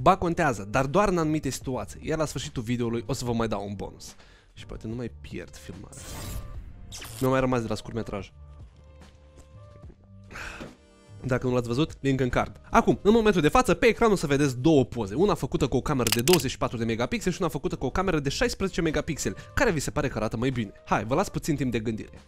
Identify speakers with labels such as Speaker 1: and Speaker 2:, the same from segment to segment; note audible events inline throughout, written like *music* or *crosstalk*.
Speaker 1: Ba contează, dar doar în anumite situații, iar la sfârșitul videoului o să vă mai dau un bonus. Și poate nu mai pierd filmarea. Nu mai rămas de la scurtmetraj. Dacă nu l-ați văzut, link în card. Acum, în momentul de față, pe ecran o să vedeți două poze. Una făcută cu o cameră de 24 de megapixel și una făcută cu o cameră de 16 megapixel, Care vi se pare că arată mai bine? Hai, vă las puțin timp de gândire.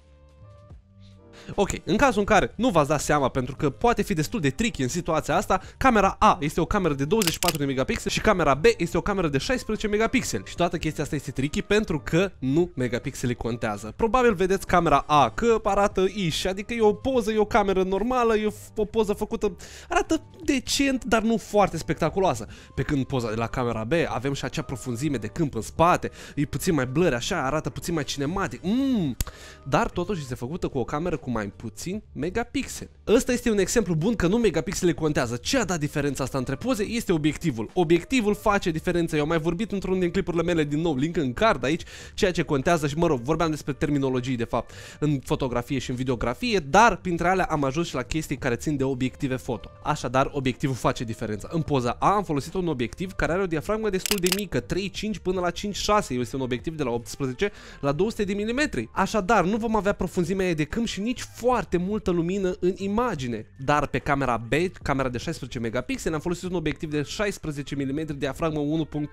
Speaker 1: Ok, în cazul în care nu v-ați dat seama, pentru că poate fi destul de tricky în situația asta, camera A este o cameră de 24 de megapixel și camera B este o cameră de 16 megapixel. Și toată chestia asta este tricky pentru că nu megapixelii contează. Probabil vedeți camera A că arată iși, adică e o poză, e o cameră normală, e o poză făcută, arată decent, dar nu foarte spectaculoasă. Pe când poza de la camera B avem și acea profunzime de câmp în spate, e puțin mai blur, așa, arată puțin mai cinematic, mm, dar totuși este făcută cu o cameră cu mai mai puțin megapixeli. Ăsta este un exemplu bun că nu megapixele contează. Ce a dat diferența asta între poze este obiectivul. Obiectivul face diferența. Eu am mai vorbit într-un din clipurile mele, din nou, link în card aici, ceea ce contează și, mă rog, vorbeam despre terminologii, de fapt, în fotografie și în videografie, dar printre alea am ajuns și la chestii care țin de obiective foto. Așadar, obiectivul face diferența. În poza A am folosit un obiectiv care are o diafragmă destul de mică, 3,5 până la 5,6. Este un obiectiv de la 18 la 200 de mm. Așadar, nu vom avea profunzimea de câmp și nici foarte multă lumină în imagine imagine, dar pe camera B, camera de 16 megapixeli, am folosit un obiectiv de 16 mm diafragmă 1.4.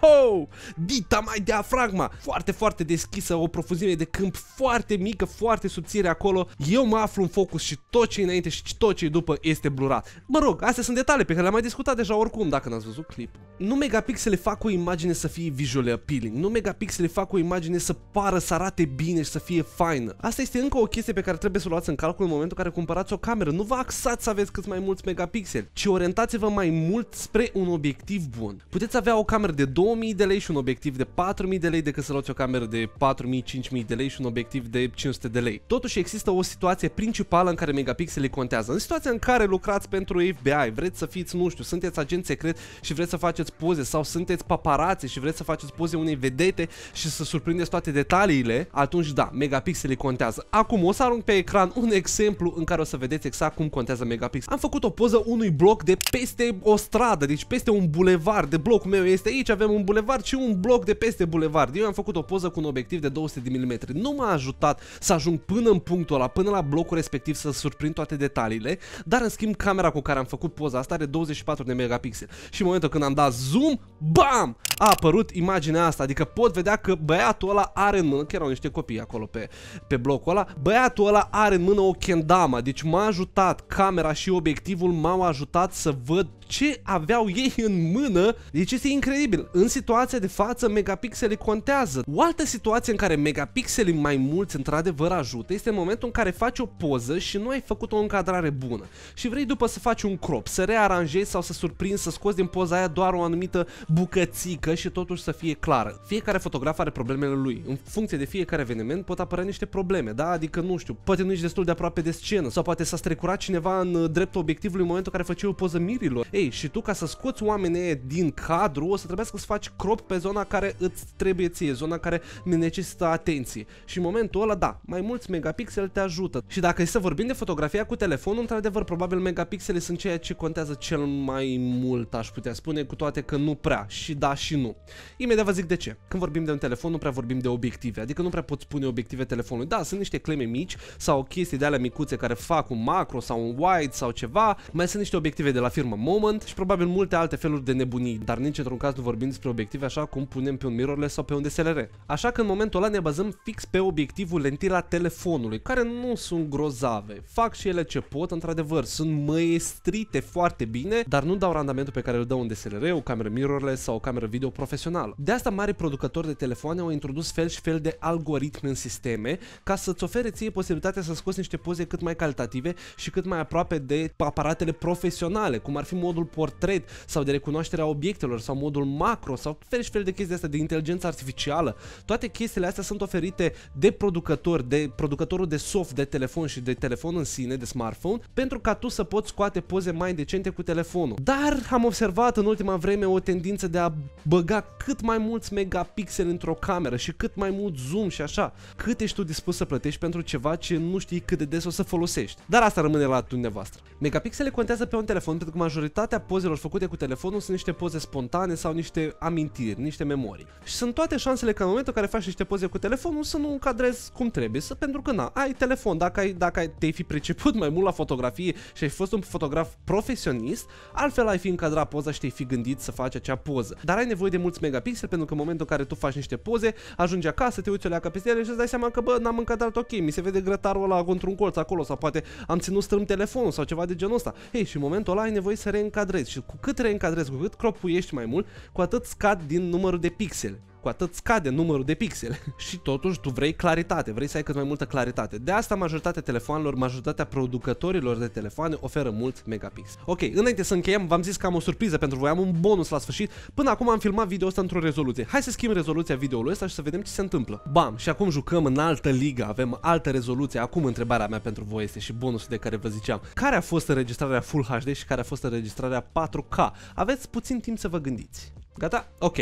Speaker 1: Pou! Dita mai diafragma! Foarte, foarte deschisă, o profuzime de câmp foarte mică, foarte subțire acolo. Eu mă aflu în focus și tot ce înainte și tot ce după este blurat. Mă rog, astea sunt detalii pe care le-am mai discutat deja oricum, dacă n-ați văzut clipul. Nu megapixele fac o imagine să fie visual appealing, nu megapixele fac o imagine să pară, să arate bine și să fie faină. Asta este încă o chestie pe care trebuie să o luați în calcul în momentul în care cumpărați o cameră, nu vă axați să aveți cât mai mulți megapixeli, ci orientați-vă mai mult spre un obiectiv bun. Puteți avea o cameră de 2000 de lei și un obiectiv de 4000 de lei decât să luați o cameră de 4000-5000 de lei și un obiectiv de 500 de lei. Totuși există o situație principală în care megapixelii contează. În situația în care lucrați pentru FBI, vreți să fiți, nu știu, sunteți agent secret și vreți să faceți poze sau sunteți paparații și vreți să faceți poze unei vedete și să surprindeți toate detaliile, atunci da, megapixelii contează. Acum o să arunc pe ecran un exemplu în care o să vedeți vedeți exact cum contează megapixel. Am făcut o poză unui bloc de peste o stradă, deci peste un bulevard, de blocul meu este aici, avem un bulevard și un bloc de peste bulevard. Eu am făcut o poză cu un obiectiv de 200 de mm. Nu m-a ajutat să ajung până în punctul ăla, până la blocul respectiv să surprind toate detaliile, dar în schimb camera cu care am făcut poza asta are 24 de megapixel. Și în momentul când am dat zoom, bam! A apărut imaginea asta, adică pot vedea că băiatul ăla are în mână, chiar au niște copii acolo pe, pe blocul ăla, băiatul ăla are în mână o kendama, deci m ajutat, camera și obiectivul m-au ajutat să văd ce aveau ei în mână, deci este incredibil. În situația de față, megapixele contează. O altă situație în care megapixelii mai mulți într-adevăr ajută este în momentul în care faci o poză și nu ai făcut o încadrare bună și vrei după să faci un crop, să rearanjezi sau să surprinzi, să scoți din poza aia doar o anumită bucățică și totuși să fie clară. Fiecare fotograf are problemele lui. În funcție de fiecare eveniment pot apărea niște probleme, da? Adică, nu știu, poate nu ești destul de aproape de scenă sau poate s-a strecurat cineva în uh, dreptul obiectivului în momentul în care făceai o poză mirilor. Ei, ei și tu ca să scoți oamenii din cadru o să trebuiască să faci crop pe zona care îți trebuie ție, zona care ne necesită atenție. Și în momentul ăla, da, mai mulți megapixeli te ajută. Și dacă e să vorbim de fotografia cu telefonul, într-adevăr, probabil megapixele sunt ceea ce contează cel mai mult, aș putea spune, cu toate că nu prea, și da și nu. Imediat vă zic de ce. Când vorbim de un telefon, nu prea vorbim de obiective, adică nu prea pot spune obiective telefonului. Da, sunt niște cleme mici sau chestii de alea micuțe care fac un macro sau un wide sau ceva, mai sunt niște obiective de la firma Moment, mont și probabil multe alte feluri de nebunii, dar nici într-un caz nu vorbim despre obiective așa cum punem pe un mirrorless sau pe un DSLR. Așa că în momentul ăla ne bazăm fix pe obiectivul lentila telefonului, care nu sunt grozave. Fac și ele ce pot, într-adevăr, sunt măestrite foarte bine, dar nu dau randamentul pe care îl dă un DSLR, o cameră mirrorless sau o cameră video profesională. De asta mari producători de telefoane au introdus fel și fel de algoritmi în sisteme ca să-ți ofere ție posibilitatea să scoți niște poze cât mai calitative și cât mai aproape de aparatele profesionale, cum ar fi modul portret sau de recunoașterea obiectelor sau modul macro sau fel și fel de chestii astea de inteligență artificială. Toate chestiile astea sunt oferite de producător de producătorul de soft de telefon și de telefon în sine, de smartphone, pentru ca tu să poți scoate poze mai decente cu telefonul. Dar am observat în ultima vreme o tendință de a băga cât mai mulți megapixeli într-o cameră și cât mai mult zoom și așa. Cât ești tu dispus să plătești pentru ceva ce nu știi cât de des o să folosești. Dar asta rămâne la dumneavoastră. Megapixele contează pe un telefon pentru că majoritatea majoritatea pozelor făcute cu telefonul sunt niște poze spontane sau niște amintiri, niște memorii. Și sunt toate șansele că în momentul în care faci niște poze cu telefonul să nu încadrezi cum trebuie, să, pentru că na, ai telefon, dacă, ai, dacă ai, te-ai fi priceput mai mult la fotografie și ai fost un fotograf profesionist, altfel ai fi încadrat poza și te-ai fi gândit să faci acea poză. Dar ai nevoie de mulți megapixeli pentru că în momentul în care tu faci niște poze, ajungi acasă, te uiți o leacă peste ele și îți dai seama că bă, n-am încadrat ok, mi se vede grătarul ăla într-un colț acolo sau poate am ținut strâm telefonul sau ceva de genul ăsta. Ei, și în momentul ăla ai nevoie să reînc reîncadrezi. Și cu cât reîncadrezi, cu cât cropuiești mai mult, cu atât scad din numărul de pixele cu atât scade numărul de pixele. *laughs* și totuși tu vrei claritate, vrei să ai cât mai multă claritate. De asta majoritatea telefoanelor, majoritatea producătorilor de telefoane oferă mult megapixel. Ok, înainte să încheiem, v-am zis că am o surpriză pentru voi, am un bonus la sfârșit. Până acum am filmat video ăsta într-o rezoluție. Hai să schimb rezoluția videoului ăsta și să vedem ce se întâmplă. Bam, și acum jucăm în altă ligă, avem altă rezoluție. Acum întrebarea mea pentru voi este și bonusul de care vă ziceam. Care a fost înregistrarea Full HD și care a fost înregistrarea 4K? Aveți puțin timp să vă gândiți. Gata? Ok.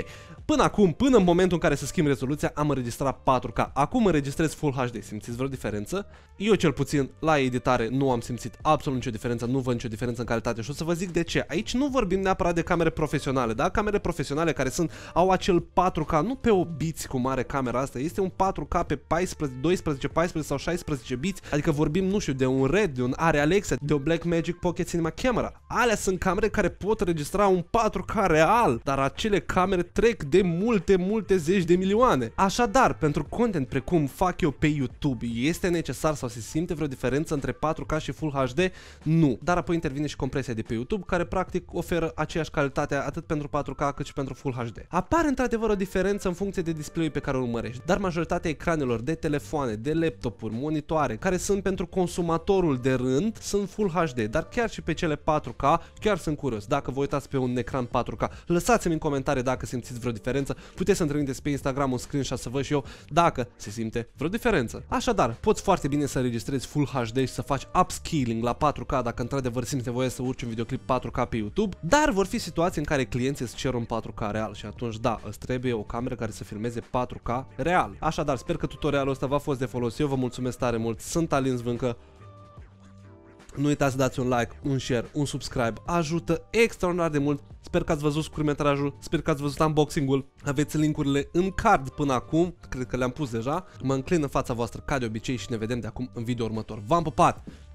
Speaker 1: Până acum, până în momentul în care se schimb rezoluția, am înregistrat 4K. Acum înregistrez Full HD. Simțiți vreo diferență? Eu cel puțin la editare nu am simțit absolut nicio diferență, nu văd nicio diferență în calitate și o să vă zic de ce. Aici nu vorbim neapărat de camere profesionale, da? Camere profesionale care sunt, au acel 4K, nu pe o biți cu mare camera asta, este un 4K pe 14, 12, 14 sau 16 biți, adică vorbim, nu știu, de un Red, de un Are Alexa, de o Blackmagic Pocket Cinema Camera. Alea sunt camere care pot registra un 4K real, dar acele camere trec de multe, multe zeci de milioane. Așadar, pentru content precum fac eu pe YouTube, este necesar sau se simte vreo diferență între 4K și Full HD? Nu. Dar apoi intervine și compresia de pe YouTube, care practic oferă aceeași calitate atât pentru 4K cât și pentru Full HD. Apare într-adevăr o diferență în funcție de display pe care îl urmărești, dar majoritatea ecranelor de telefoane, de laptopuri, monitoare, care sunt pentru consumatorul de rând, sunt Full HD, dar chiar și pe cele 4K, chiar sunt curios. Dacă vă uitați pe un ecran 4K, lăsați-mi în comentarii dacă simțiți vreo diferență. Puteți să-mi trimiteți pe Instagram un screenshot să văd și eu dacă se simte vreo diferență. Așadar, poți foarte bine să înregistrezi Full HD și să faci upscaling la 4K dacă într-adevăr simți nevoie să urci un videoclip 4K pe YouTube, dar vor fi situații în care clienții îți cer un 4K real și atunci da, îți trebuie o cameră care să filmeze 4K real. Așadar, sper că tutorialul ăsta v-a fost de folos. Eu vă mulțumesc tare mult, sunt Alin Zvâncă, nu uitați să dați un like, un share, un subscribe, ajută extraordinar de mult. Sper că ați văzut scurimetrajul, sper că ați văzut unboxing-ul, aveți linkurile în card până acum, cred că le-am pus deja. Mă înclin în fața voastră ca de obicei și ne vedem de acum în video următor. V-am pupat!